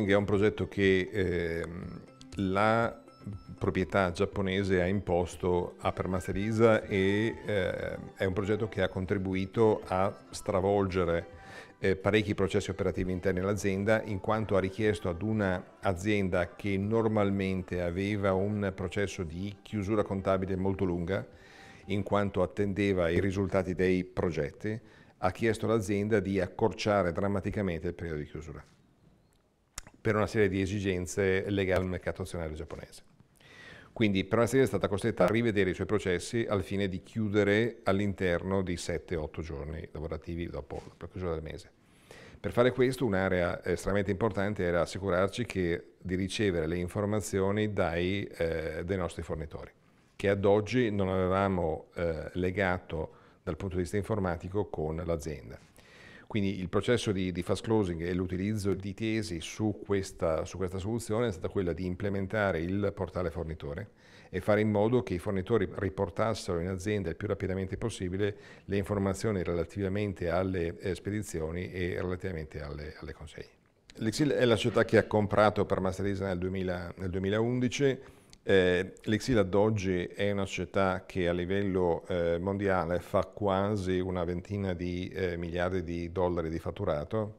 Sharing è un progetto che eh, la proprietà giapponese ha imposto a Permasterisa e eh, è un progetto che ha contribuito a stravolgere eh, parecchi processi operativi interni all'azienda in quanto ha richiesto ad un'azienda che normalmente aveva un processo di chiusura contabile molto lunga in quanto attendeva i risultati dei progetti, ha chiesto all'azienda di accorciare drammaticamente il periodo di chiusura per una serie di esigenze legate al mercato azionario giapponese. Quindi Prima Steel è stata costretta a rivedere i suoi processi al fine di chiudere all'interno di 7-8 giorni lavorativi dopo la chiusura del mese. Per fare questo un'area estremamente importante era assicurarci che, di ricevere le informazioni dai, eh, dai, nostri fornitori, che ad oggi non avevamo eh, legato dal punto di vista informatico con l'azienda. Quindi il processo di, di fast closing e l'utilizzo di tesi su questa, su questa soluzione è stata quella di implementare il portale fornitore e fare in modo che i fornitori riportassero in azienda il più rapidamente possibile le informazioni relativamente alle eh, spedizioni e relativamente alle, alle consegne. L'Exil è la società che ha comprato per Master Design nel, nel 2011 eh, L'Exil ad oggi è una società che a livello eh, mondiale fa quasi una ventina di eh, miliardi di dollari di fatturato,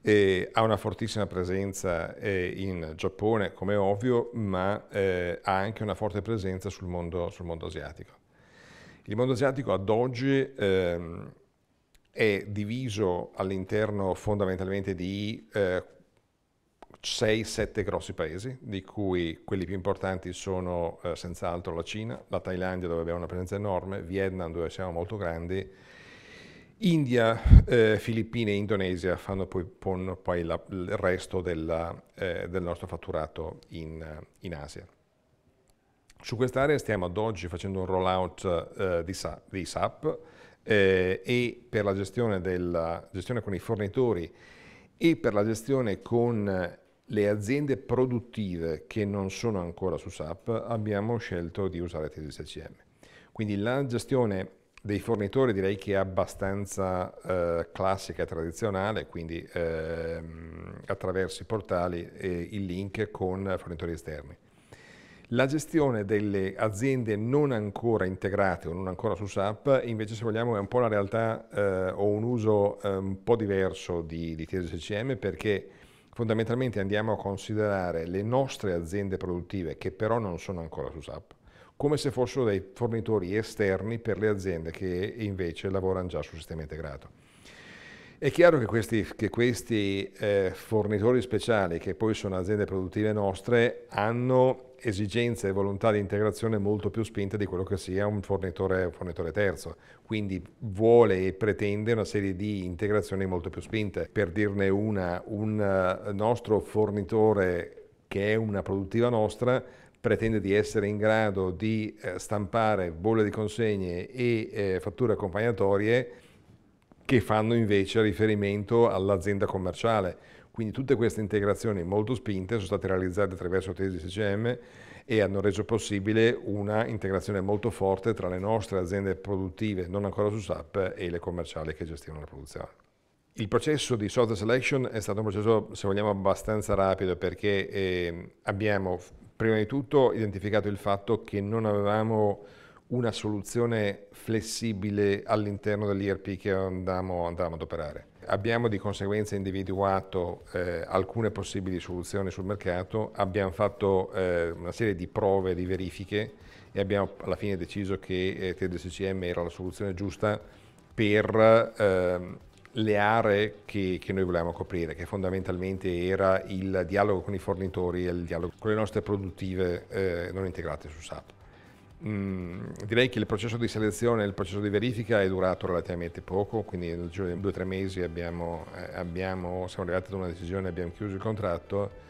e ha una fortissima presenza eh, in Giappone, come ovvio, ma eh, ha anche una forte presenza sul mondo, sul mondo, asiatico. Il mondo asiatico ad oggi ehm, è diviso all'interno fondamentalmente di eh, 6-7 grossi paesi, di cui quelli più importanti sono eh, senz'altro la Cina, la Thailandia dove abbiamo una presenza enorme, Vietnam dove siamo molto grandi, India, eh, Filippine e Indonesia fanno poi, poi la, il resto della, eh, del nostro fatturato in, in Asia. Su quest'area stiamo ad oggi facendo un rollout eh, di, Sa di, SAP eh, e per la gestione, della, gestione con i fornitori e per la gestione con le aziende produttive che non sono ancora su SAP abbiamo scelto di usare TDSCM. Quindi la gestione dei fornitori direi che è abbastanza eh, classica e tradizionale, quindi eh, attraverso i portali e il link con fornitori esterni. La gestione delle aziende non ancora integrate o non ancora su SAP invece se vogliamo è un po' la realtà eh, o un uso eh, un po' diverso di, di TSCM perché fondamentalmente andiamo a considerare le nostre aziende produttive, che però non sono ancora su SAP, come se fossero dei fornitori esterni per le aziende che invece lavorano già sul sistema integrato. È chiaro che questi, che questi eh, fornitori speciali, che poi sono aziende produttive nostre, hanno esigenze e volontà di integrazione molto più spinte di quello che sia un fornitore, un fornitore, terzo. Quindi vuole e pretende una serie di integrazioni molto più spinte. Per dirne una, un eh, nostro fornitore che è una produttiva nostra pretende di essere in grado di eh, stampare bolle di consegne e eh, fatture accompagnatorie che fanno invece riferimento all'azienda commerciale. Quindi tutte queste integrazioni molto spinte sono state realizzate attraverso Tesi CGM e hanno reso possibile una integrazione molto forte tra le nostre aziende produttive non ancora su SAP e le commerciali che gestivano la produzione. Il processo di software selection è stato un processo, se vogliamo, abbastanza rapido perché eh, abbiamo prima di tutto identificato il fatto che non avevamo una soluzione flessibile all'interno dell'IRP che andiamo, andiamo ad operare. Abbiamo di conseguenza individuato eh, alcune possibili soluzioni sul mercato, abbiamo fatto eh, una serie di prove, di verifiche e abbiamo alla fine deciso che eh, TDCCM era la soluzione giusta per ehm, le aree che, che, noi volevamo coprire, che fondamentalmente era il dialogo con i fornitori e il dialogo con le nostre produttive eh, non integrate su SAP direi che il processo di selezione, il processo di verifica è durato relativamente poco, quindi nel giro di due o tre mesi abbiamo, eh, abbiamo, siamo arrivati ad una decisione, abbiamo chiuso il contratto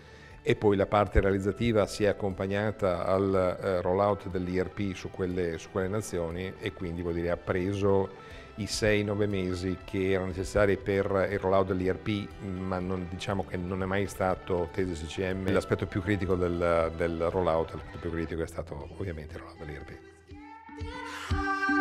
e poi la parte realizzativa si è accompagnata al eh, rollout dell'IRP su su quelle nazioni e quindi vuol dire ha preso i 6-9 mesi che erano necessari per il rollout dell'IRP, ma non, diciamo che non è mai stato Tesi CCM l'aspetto più critico del, del rollout, l'aspetto più critico è stato ovviamente il rollout dell'IRP.